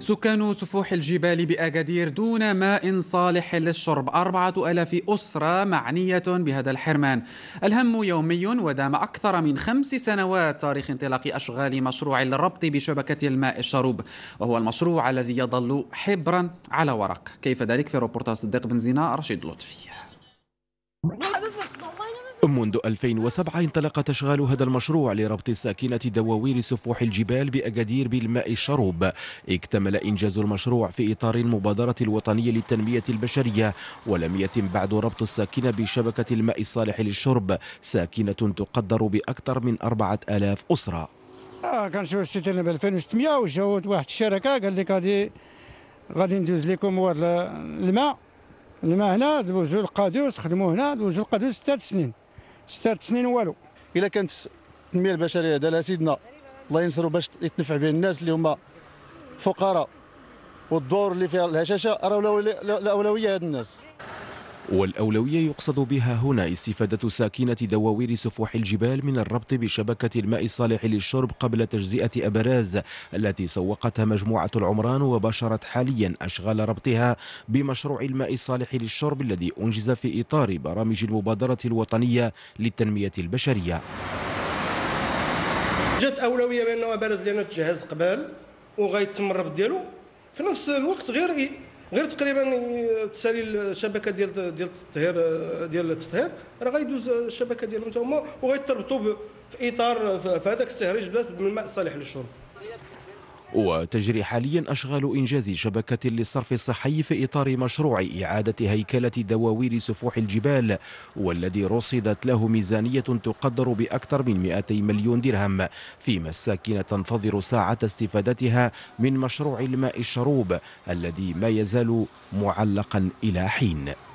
سكان سفوح الجبال بأكادير دون ماء صالح للشرب أربعة ألاف أسرة معنية بهذا الحرمان الهم يومي ودام أكثر من خمس سنوات تاريخ انطلاق أشغال مشروع الربط بشبكة الماء الشروب وهو المشروع الذي يظل حبرا على ورق كيف ذلك في روبورتاج صديق زينة رشيد لطفي منذ 2007 انطلق تشغال هذا المشروع لربط الساكنة دواوير سفوح الجبال بأكادير بالماء الشروب اكتمل إنجاز المشروع في إطار المبادرة الوطنية للتنمية البشرية ولم يتم بعد ربط الساكنة بشبكة الماء الصالح للشرب ساكنة تقدر بأكثر من 4000 أسرة آه كنشوف الشيء ديالنا ب 2600 وجاو واحد الشركه قال لك غادي غادي ندوز لكم الماء الماء هنا دوزوا القادوس خدموا هنا دوزوا القادوس ثلاث سنين ست سنين والو الا كانت التنميه البشريه دالها سيدنا الله ينصرو باش يتنفع به الناس اللي هما فقراء والدور اللي فيها الهشاشه راه الاولويه هاد الناس والأولوية يقصد بها هنا استفادة ساكنة دواوير سفوح الجبال من الربط بشبكة الماء الصالح للشرب قبل تجزئة أبراز التي سوقتها مجموعة العمران وباشرت حاليا أشغال ربطها بمشروع الماء الصالح للشرب الذي أنجز في إطار برامج المبادرة الوطنية للتنمية البشرية جات أولوية بأنه أبراز لأنه تجهز قبل وغيتم الربط ديالو في نفس الوقت غير غير تقريبا تسالي الشبكه ديال ديال التطهير ديال التطهير راه غيدوز الشبكه ديالهم حتى هما وغيتربطوا في اطار في هذاك السهريج بدات من الماء الصالح للشرب وتجري حاليا أشغال إنجاز شبكة للصرف الصحي في إطار مشروع إعادة هيكلة دواوير سفوح الجبال والذي رصدت له ميزانية تقدر بأكثر من 200 مليون درهم فيما الساكنة تنتظر ساعة استفادتها من مشروع الماء الشروب الذي ما يزال معلقا إلى حين